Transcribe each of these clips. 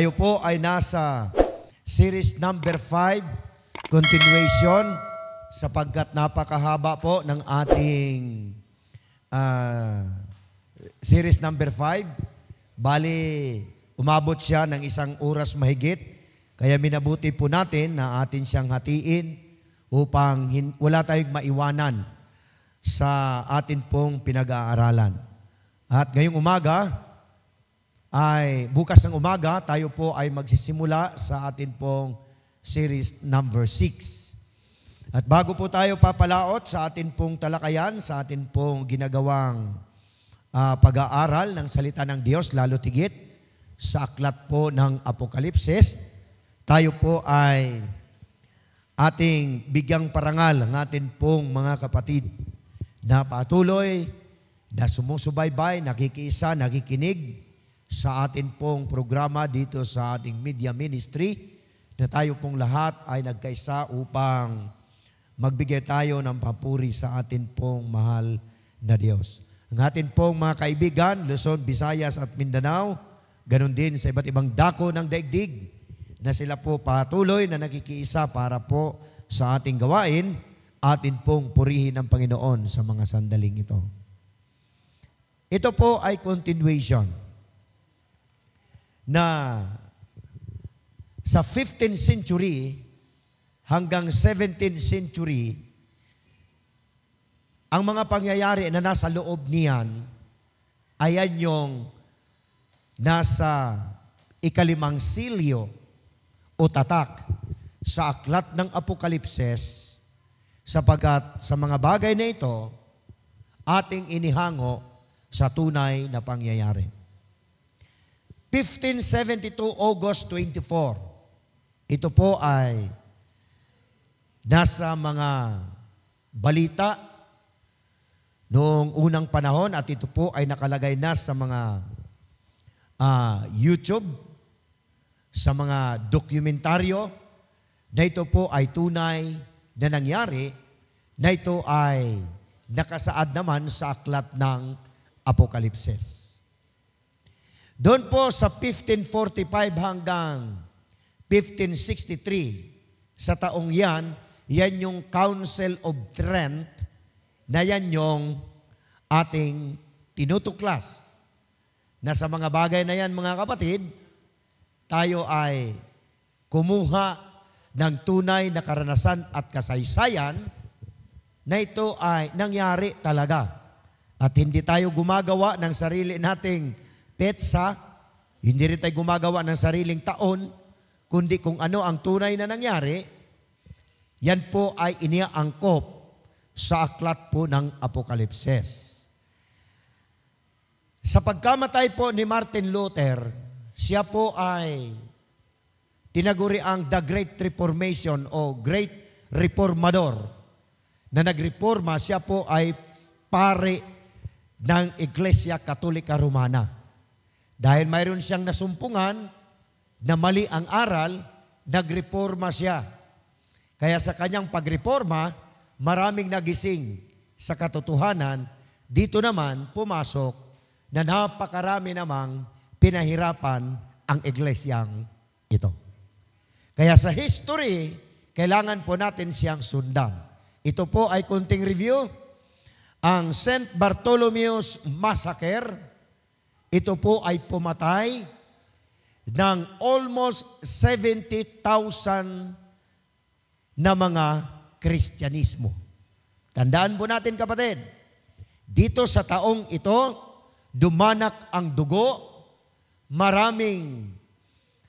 Tayo po ay nasa series number 5, continuation, sapagkat napakahaba po ng ating uh, series number 5. Bali, umabot siya ng isang oras mahigit, kaya minabuti po natin na atin siyang hatiin upang hin- wala tayong maiwanan sa atin pong pinag-aaralan. At ngayong umaga, ay bukas ng umaga tayo po ay magsisimula sa atin pong series number 6. At bago po tayo papalaot sa atin pong talakayan, sa atin pong ginagawang uh, pag-aaral ng salita ng Diyos, lalo tigit sa aklat po ng Apokalipsis, tayo po ay ating bigyang parangal ng atin pong mga kapatid na patuloy, na sumusubaybay, nakikiisa, nakikinig, sa atin pong programa dito sa ating media ministry na tayo pong lahat ay nagkaisa upang magbigay tayo ng papuri sa atin pong mahal na Diyos. Ang atin pong mga kaibigan, Luzon, Visayas at Mindanao, ganun din sa iba't ibang dako ng daigdig na sila po patuloy na nakikiisa para po sa ating gawain, atin pong purihin ng Panginoon sa mga sandaling ito. Ito po ay continuation na sa 15th century hanggang 17th century, ang mga pangyayari na nasa loob niyan, ayan yung nasa ikalimang silyo o tatak sa aklat ng Apokalipses sapagat sa mga bagay na ito, ating inihango sa tunay na pangyayari. 1572 August 24. Ito po ay nasa mga balita noong unang panahon at ito po ay nakalagay na sa mga uh, YouTube, sa mga dokumentaryo na ito po ay tunay na nangyari na ito ay nakasaad naman sa aklat ng Apokalipsis. Doon po sa 1545 hanggang 1563, sa taong yan, yan yung Council of Trent na yan yung ating tinutuklas na sa mga bagay na yan, mga kapatid, tayo ay kumuha ng tunay na karanasan at kasaysayan na ito ay nangyari talaga. At hindi tayo gumagawa ng sarili nating petsa, hindi rin tayo gumagawa ng sariling taon, kundi kung ano ang tunay na nangyari, yan po ay iniaangkop sa aklat po ng Apokalipses. Sa pagkamatay po ni Martin Luther, siya po ay tinaguri ang The Great Reformation o Great Reformador na nagreforma, siya po ay pare ng Iglesia Katolika Romana. Dahil mayroon siyang nasumpungan na mali ang aral, nagreforma siya. Kaya sa kanyang pagreforma, maraming nagising sa katotohanan. Dito naman pumasok na napakarami namang pinahirapan ang iglesyang ito. Kaya sa history, kailangan po natin siyang sundan. Ito po ay kunting review. Ang St. Bartholomew's Massacre, ito po ay pumatay ng almost 70,000 na mga Kristyanismo. Tandaan po natin kapatid, dito sa taong ito, dumanak ang dugo, maraming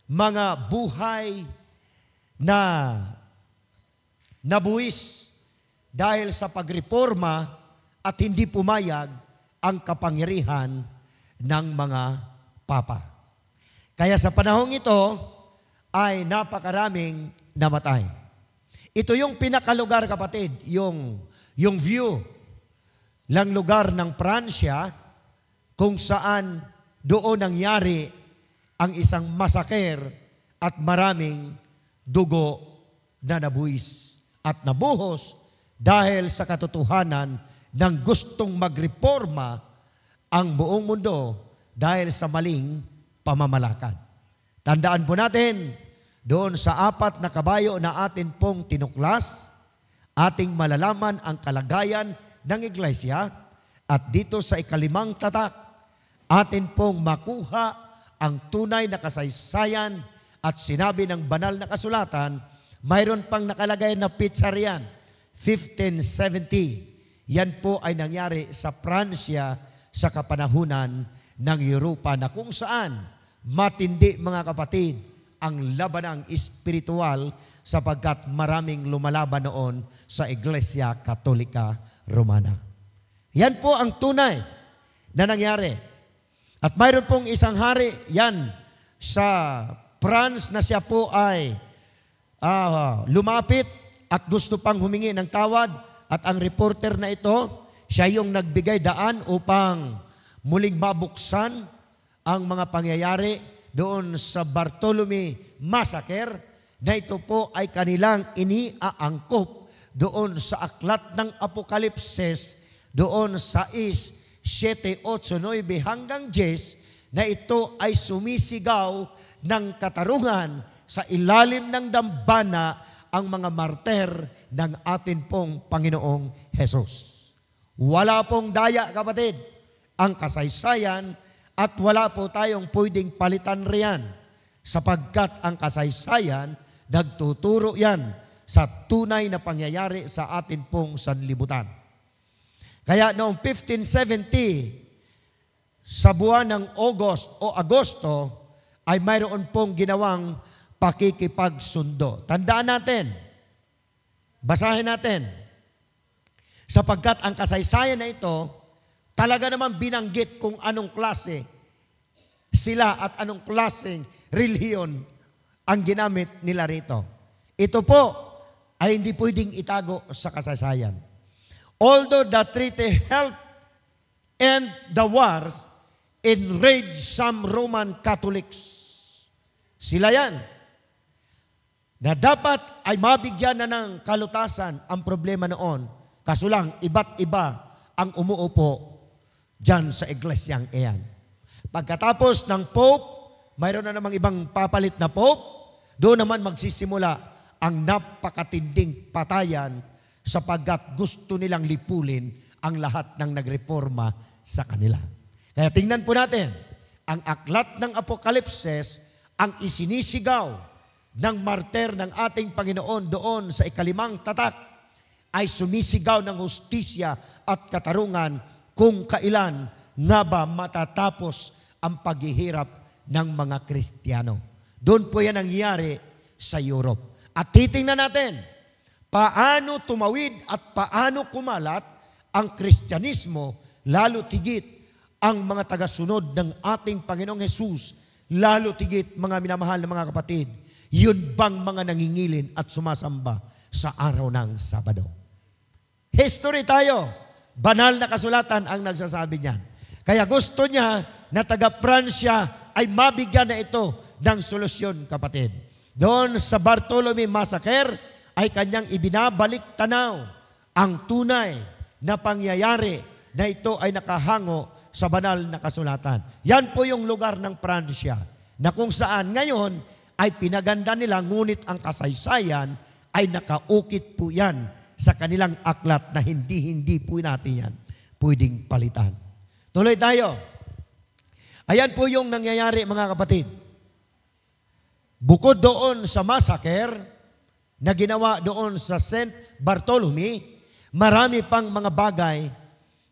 mga buhay na nabuwis dahil sa pagreforma at hindi pumayag ang kapangyarihan ng mga papa. Kaya sa panahong ito ay napakaraming namatay. Ito yung pinakalugar kapatid, yung, yung view lang lugar ng Pransya kung saan doon nangyari ang isang masaker at maraming dugo na nabuwis at nabuhos dahil sa katotohanan ng gustong magreforma ang buong mundo dahil sa maling pamamalakad. Tandaan po natin, doon sa apat na kabayo na atin pong tinuklas, ating malalaman ang kalagayan ng iglesia at dito sa ikalimang tatak, atin pong makuha ang tunay na kasaysayan at sinabi ng banal na kasulatan, mayroon pang nakalagay na pizza riyan, 1570. Yan po ay nangyari sa Pransya sa kapanahunan ng Europa na kung saan matindi mga kapatid ang labanang espiritual sapagkat maraming lumalaban noon sa Iglesia Katolika Romana. Yan po ang tunay na nangyari. At mayroon pong isang hari, yan, sa France na siya po ay uh, lumapit at gusto pang humingi ng tawad at ang reporter na ito siya yung nagbigay daan upang muling mabuksan ang mga pangyayari doon sa Bartolome Massacre na ito po ay kanilang iniaangkop doon sa aklat ng Apokalipsis doon sa is 7, 8, 9 hanggang 10 na ito ay sumisigaw ng katarungan sa ilalim ng dambana ang mga marter ng atin pong Panginoong Hesus. Wala pong daya kapatid ang kasaysayan at wala po tayong pwedeng palitan riyan sapagkat ang kasaysayan nagtuturo yan sa tunay na pangyayari sa atin pong sanlibutan. Kaya noong 1570, sa buwan ng August o Agosto, ay mayroon pong ginawang pakikipagsundo. Tandaan natin, basahin natin, Sapagkat ang kasaysayan na ito, talaga naman binanggit kung anong klase sila at anong klaseng relihiyon ang ginamit nila rito. Ito po ay hindi pwedeng itago sa kasaysayan. Although the treaty helped end the wars, enraged some Roman Catholics. Sila yan na dapat ay mabigyan na ng kalutasan ang problema noon Kaso lang, iba't iba ang umuupo dyan sa iglesyang iyan. Pagkatapos ng Pope, mayroon na namang ibang papalit na Pope, doon naman magsisimula ang napakatinding patayan sapagkat gusto nilang lipulin ang lahat ng nagreforma sa kanila. Kaya tingnan po natin, ang aklat ng Apokalipses ang isinisigaw ng marter ng ating Panginoon doon sa ikalimang tatak ay sumisigaw ng hustisya at katarungan kung kailan na ba matatapos ang paghihirap ng mga Kristiyano. Doon po yan nangyari sa Europe. At titingnan natin, paano tumawid at paano kumalat ang Kristyanismo, lalo tigit ang mga tagasunod ng ating Panginoong Hesus, lalo tigit mga minamahal na mga kapatid, yun bang mga nangingilin at sumasamba sa araw ng Sabado? History tayo. Banal na kasulatan ang nagsasabi niyan. Kaya gusto niya na taga-Pransya ay mabigyan na ito ng solusyon, kapatid. Doon sa Bartolome Massacre ay kanyang ibinabalik tanaw ang tunay na pangyayari na ito ay nakahango sa banal na kasulatan. Yan po yung lugar ng Pransya na kung saan ngayon ay pinaganda nila ngunit ang kasaysayan ay nakaukit po yan sa kanilang aklat na hindi-hindi po natin yan pwedeng palitan. Tuloy tayo. Ayan po yung nangyayari mga kapatid. Bukod doon sa massacre na ginawa doon sa St. Bartolome, marami pang mga bagay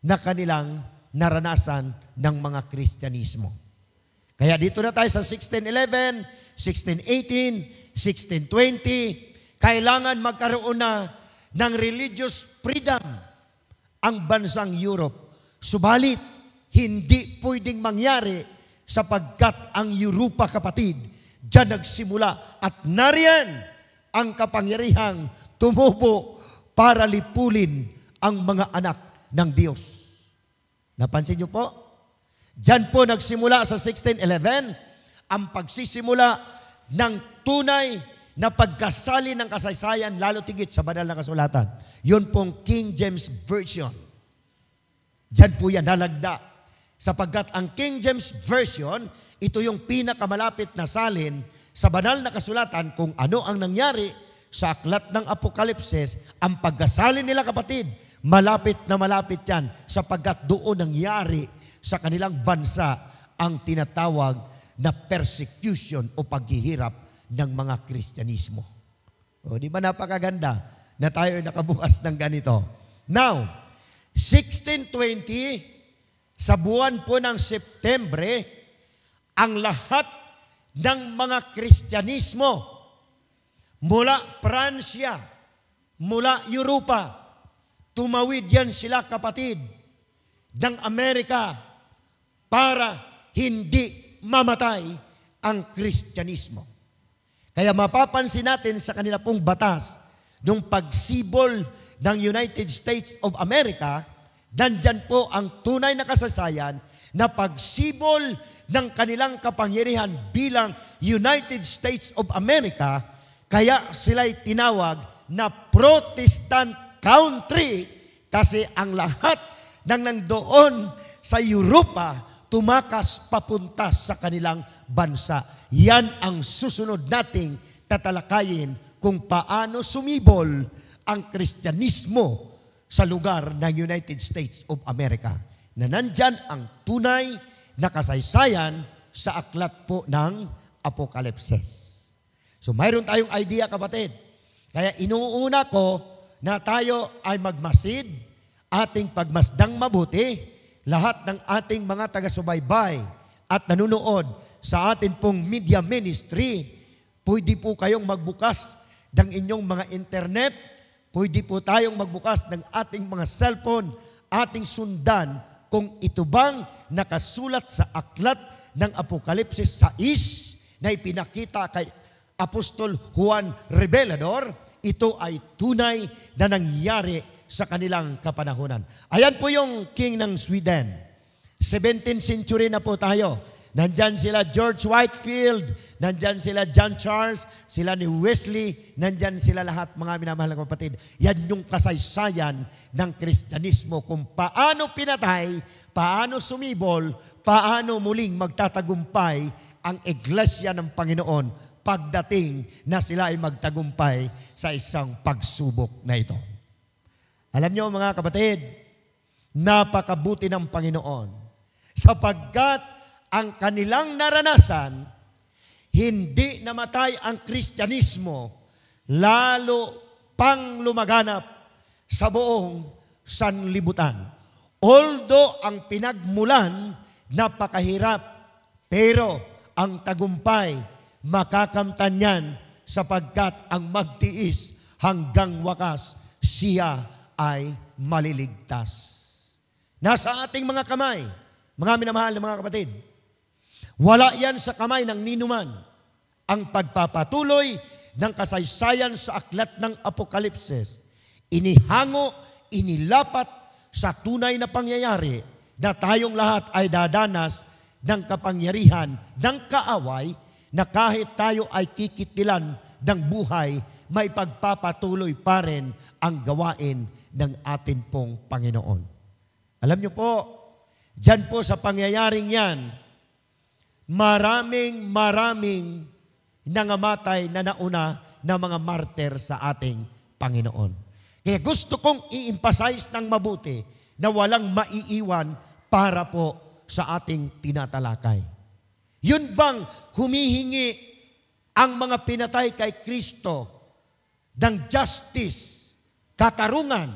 na kanilang naranasan ng mga Kristyanismo. Kaya dito na tayo sa 1611, 1618, 1620, kailangan magkaroon na ng religious freedom ang bansang Europe. Subalit, hindi pwedeng mangyari sapagkat ang Europa kapatid, dyan nagsimula at nariyan ang kapangyarihang tumubo para lipulin ang mga anak ng Diyos. Napansin niyo po? Diyan po nagsimula sa 1611 ang pagsisimula ng tunay na pagkasali ng kasaysayan lalo tigit sa banal na kasulatan. Yun pong King James Version. Diyan po yan, nalagda. Sapagkat ang King James Version, ito yung pinakamalapit na salin sa banal na kasulatan kung ano ang nangyari sa aklat ng Apokalipsis, ang pagkasalin nila kapatid, malapit na malapit yan sapagkat doon nangyari sa kanilang bansa ang tinatawag na persecution o paghihirap ng mga Kristyanismo. O, di ba napakaganda na tayo ay nakabukas ng ganito. Now, 1620, sa buwan po ng Septembre, ang lahat ng mga Kristyanismo mula Pransya, mula Europa, tumawid yan sila kapatid ng Amerika para hindi mamatay ang Kristyanismo. Kaya mapapansin natin sa kanila pong batas, ng pagsibol ng United States of America, dandyan po ang tunay na kasasayan na pagsibol ng kanilang kapangyarihan bilang United States of America, kaya sila'y tinawag na Protestant country kasi ang lahat ng nandoon sa Europa tumakas papunta sa kanilang bansa. Yan ang susunod nating tatalakayin kung paano sumibol ang Kristyanismo sa lugar ng United States of America na nandyan ang tunay na kasaysayan sa aklat po ng Apokalipsis. So mayroon tayong idea kapatid. Kaya inuuna ko na tayo ay magmasid, ating pagmasdang mabuti, lahat ng ating mga taga-subaybay at nanonood sa atin pong media ministry. Pwede po kayong magbukas ng inyong mga internet. Pwede po tayong magbukas ng ating mga cellphone, ating sundan kung ito bang nakasulat sa aklat ng Apokalipsis 6 na ipinakita kay Apostol Juan Revelador, ito ay tunay na nangyari sa kanilang kapanahonan. Ayan po yung king ng Sweden. 17th century na po tayo. Nandyan sila George Whitefield, nandyan sila John Charles, sila ni Wesley, nandyan sila lahat mga minamahal na kapatid. Yan yung kasaysayan ng Kristyanismo kung paano pinatay, paano sumibol, paano muling magtatagumpay ang iglesia ng Panginoon pagdating na sila ay magtagumpay sa isang pagsubok na ito. Alam niyo mga kapatid, napakabuti ng Panginoon sapagkat ang kanilang naranasan, hindi namatay ang Kristyanismo, lalo pang lumaganap sa buong sanlibutan. Although ang pinagmulan napakahirap, pero ang tagumpay makakamtan yan sapagkat ang magtiis hanggang wakas siya ay maliligtas. Nasa ating mga kamay, mga minamahal na mga kapatid, wala yan sa kamay ng ninuman. Ang pagpapatuloy ng kasaysayan sa aklat ng Apokalipsis, inihango, inilapat sa tunay na pangyayari na tayong lahat ay dadanas ng kapangyarihan ng kaaway na kahit tayo ay kikitilan ng buhay, may pagpapatuloy pa rin ang gawain ng atin pong Panginoon. Alam niyo po, dyan po sa pangyayaring yan, maraming maraming nangamatay na nauna na mga martyr sa ating Panginoon. Kaya gusto kong i-emphasize ng mabuti na walang maiiwan para po sa ating tinatalakay. Yun bang humihingi ang mga pinatay kay Kristo ng justice, katarungan.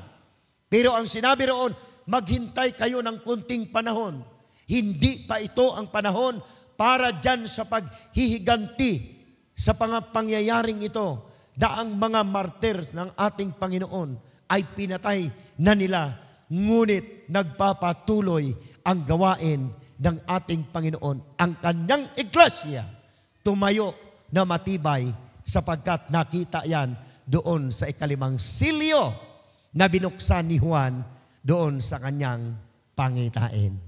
Pero ang sinabi roon, maghintay kayo ng kunting panahon. Hindi pa ito ang panahon para dyan sa paghihiganti sa pangyayaring ito na ang mga martyrs ng ating Panginoon ay pinatay na nila ngunit nagpapatuloy ang gawain ng ating Panginoon. Ang kanyang iglesia tumayo na matibay sapagkat nakita yan doon sa ikalimang silyo na binuksan ni Juan doon sa kanyang pangitain.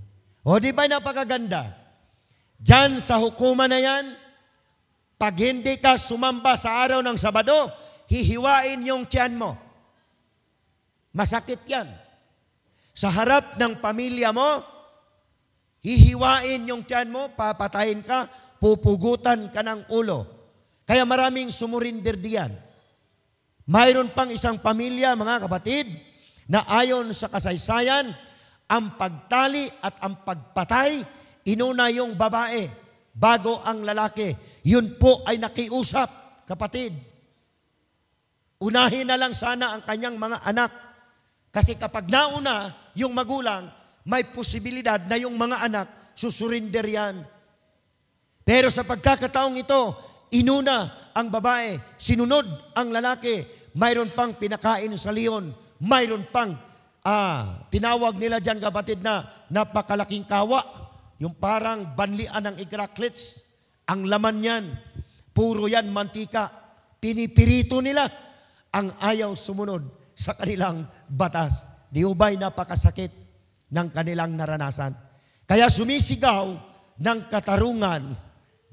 O di ba napakaganda? Diyan sa hukuman na yan, pag hindi ka sumamba sa araw ng Sabado, hihiwain yung tiyan mo. Masakit yan. Sa harap ng pamilya mo, hihiwain yung tiyan mo, papatayin ka, pupugutan ka ng ulo. Kaya maraming sumurinder diyan. Mayroon pang isang pamilya, mga kapatid, na ayon sa kasaysayan, ang pagtali at ang pagpatay inuna yung babae bago ang lalaki. Yun po ay nakiusap, kapatid. Unahin na lang sana ang kanyang mga anak. Kasi kapag nauna yung magulang, may posibilidad na yung mga anak susurinder yan. Pero sa pagkakataong ito, inuna ang babae, sinunod ang lalaki, mayroon pang pinakain sa leon, mayroon pang ah, tinawag nila dyan kapatid na napakalaking kawa yung parang banlian ng Igraklits, ang laman niyan, puro yan mantika. Pinipirito nila ang ayaw sumunod sa kanilang batas. Di ubay napakasakit ng kanilang naranasan. Kaya sumisigaw ng katarungan,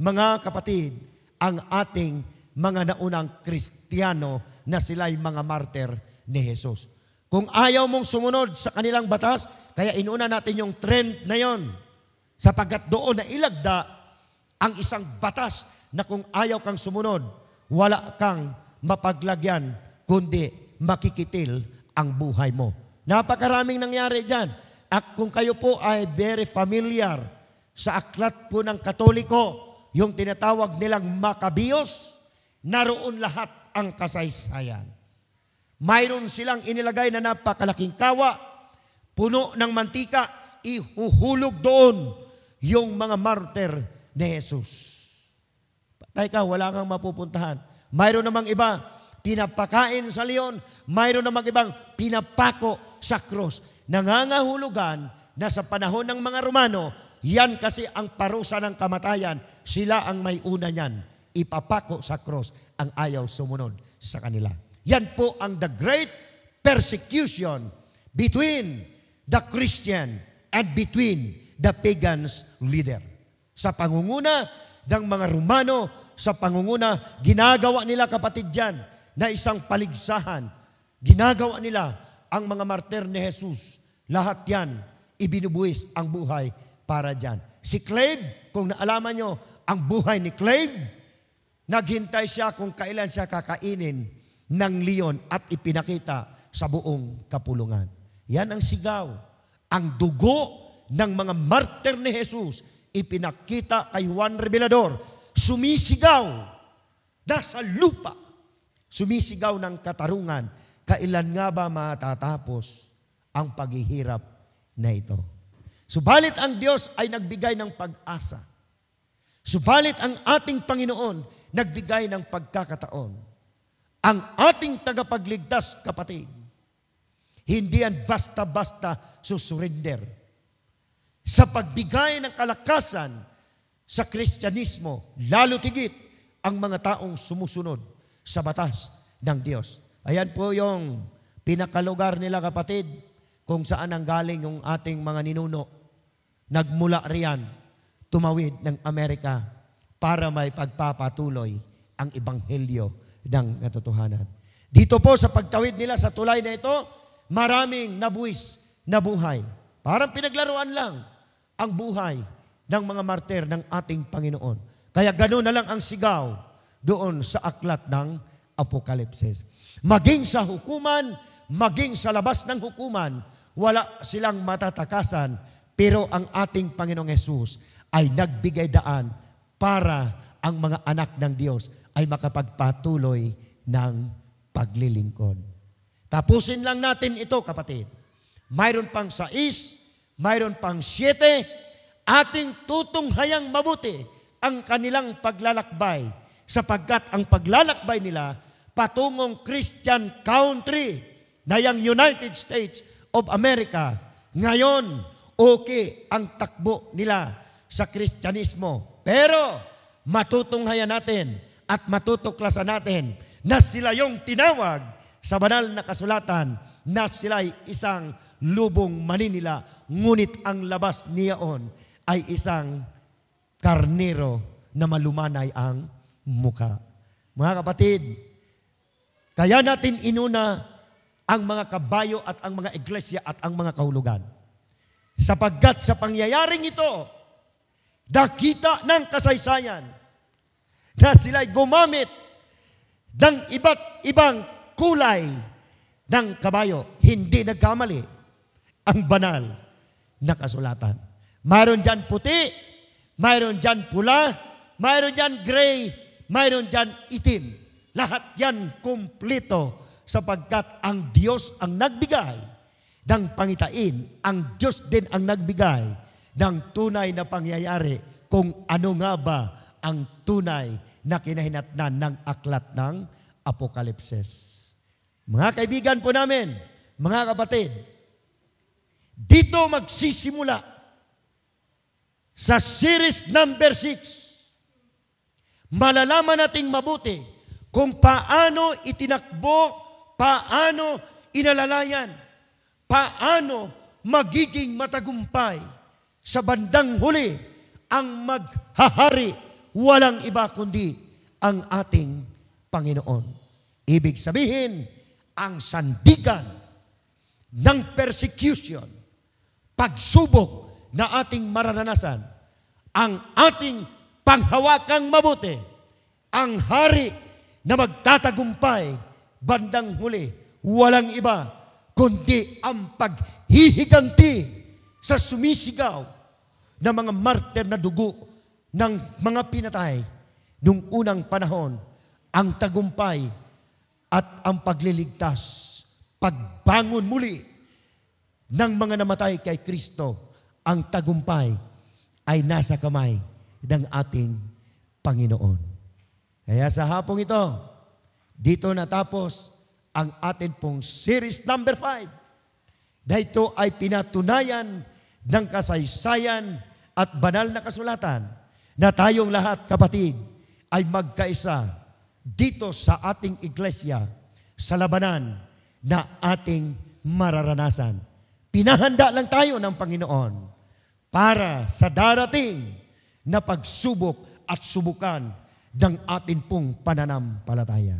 mga kapatid, ang ating mga naunang Kristiyano na sila'y mga martyr ni Jesus. Kung ayaw mong sumunod sa kanilang batas, kaya inuna natin yung trend na yon Sapagat doon na ilagda ang isang batas na kung ayaw kang sumunod, wala kang mapaglagyan, kundi makikitil ang buhay mo. Napakaraming nangyari dyan. At kung kayo po ay very familiar sa aklat po ng Katoliko, yung tinatawag nilang Makabios, naroon lahat ang kasaysayan. Mayroon silang inilagay na napakalaking kawa, puno ng mantika, ihuhulog doon yung mga martyr ni Jesus. Patay ka, wala kang mapupuntahan. Mayroon namang iba, pinapakain sa leon. Mayroon namang ibang pinapako sa cross. Nangangahulugan na sa panahon ng mga Romano, yan kasi ang parusa ng kamatayan. Sila ang may una niyan. Ipapako sa cross ang ayaw sumunod sa kanila. Yan po ang the great persecution between the Christian and between the pagans leader. Sa pangunguna ng mga Romano, sa pangunguna, ginagawa nila kapatid dyan na isang paligsahan. Ginagawa nila ang mga martir ni Jesus. Lahat yan, ibinubuhis ang buhay para dyan. Si Clave, kung naalaman nyo, ang buhay ni Clave, naghintay siya kung kailan siya kakainin ng leon at ipinakita sa buong kapulungan. Yan ang sigaw, ang dugo ng mga martir ni Jesus, ipinakita kay Juan Revelador, sumisigaw sa lupa, sumisigaw ng katarungan, kailan nga ba matatapos ang paghihirap na ito? Subalit ang Diyos ay nagbigay ng pag-asa. Subalit ang ating Panginoon nagbigay ng pagkakataon. Ang ating tagapagligtas, kapatid, hindi yan basta-basta susurrender sa pagbigay ng kalakasan sa Kristyanismo, lalo tigit ang mga taong sumusunod sa batas ng Diyos. Ayan po yung pinakalugar nila kapatid kung saan ang galing yung ating mga ninuno. Nagmula riyan, tumawid ng Amerika para may pagpapatuloy ang ebanghelyo ng katotohanan. Dito po sa pagtawid nila sa tulay na ito, maraming nabuwis na buhay. Parang pinaglaruan lang ang buhay ng mga martir ng ating Panginoon. Kaya ganoon na lang ang sigaw doon sa aklat ng Apokalipsis. Maging sa hukuman, maging sa labas ng hukuman, wala silang matatakasan, pero ang ating Panginoong Yesus ay nagbigay daan para ang mga anak ng Diyos ay makapagpatuloy ng paglilingkod. Tapusin lang natin ito, kapatid. Mayroon pang sa is, mayroon pang siyete, ating tutunghayang mabuti ang kanilang paglalakbay sapagkat ang paglalakbay nila patungong Christian country na yung United States of America ngayon okay ang takbo nila sa Kristyanismo. Pero matutunghayan natin at matutuklasan natin na sila yung tinawag sa banal na kasulatan na sila ay isang lubong maninila, ngunit ang labas niyaon ay isang karnero na malumanay ang muka. Mga kapatid, kaya natin inuna ang mga kabayo at ang mga iglesia at ang mga kahulugan. Sapagkat sa pangyayaring ito, dakita ng kasaysayan na sila'y gumamit ng iba't ibang kulay ng kabayo. Hindi nagkamali ang banal na kasulatan. Mayroon dyan puti, mayroon dyan pula, mayroon dyan gray, mayroon dyan itim. Lahat yan kumplito sapagkat ang Diyos ang nagbigay ng pangitain. Ang Diyos din ang nagbigay ng tunay na pangyayari kung ano nga ba ang tunay na kinahinatnan ng aklat ng Apokalipsis. Mga kaibigan po namin, mga kapatid, dito magsisimula sa series number 6. Malalaman nating mabuti kung paano itinakbo, paano inalalayan, paano magiging matagumpay sa bandang huli ang maghahari walang iba kundi ang ating Panginoon. Ibig sabihin, ang sandigan ng persecution pagsubok na ating mararanasan, ang ating panghawakang mabuti, ang hari na magtatagumpay bandang huli, walang iba, kundi ang paghihiganti sa sumisigaw ng mga martir na dugo ng mga pinatay noong unang panahon, ang tagumpay at ang pagliligtas, pagbangon muli ng mga namatay kay Kristo, ang tagumpay ay nasa kamay ng ating Panginoon. Kaya sa hapong ito, dito natapos ang atin pong series number 5. Dito ay pinatunayan ng kasaysayan at banal na kasulatan na tayong lahat, kapatid, ay magkaisa dito sa ating iglesia sa labanan na ating mararanasan. Pinahanda lang tayo ng Panginoon para sa darating na pagsubok at subukan ng atin pong pananampalataya.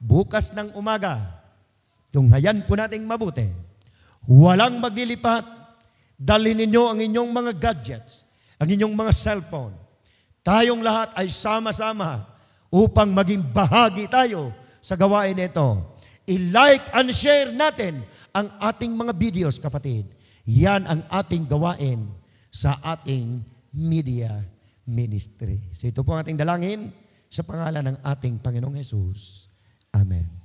Bukas ng umaga, tunghayan po nating mabuti. Walang maglilipat, dalhin ninyo ang inyong mga gadgets, ang inyong mga cellphone. Tayong lahat ay sama-sama upang maging bahagi tayo sa gawain nito. I-like and share natin ang ating mga videos, kapatid. Yan ang ating gawain sa ating media ministry. So ito po ang ating dalangin sa pangalan ng ating Panginoong Yesus. Amen.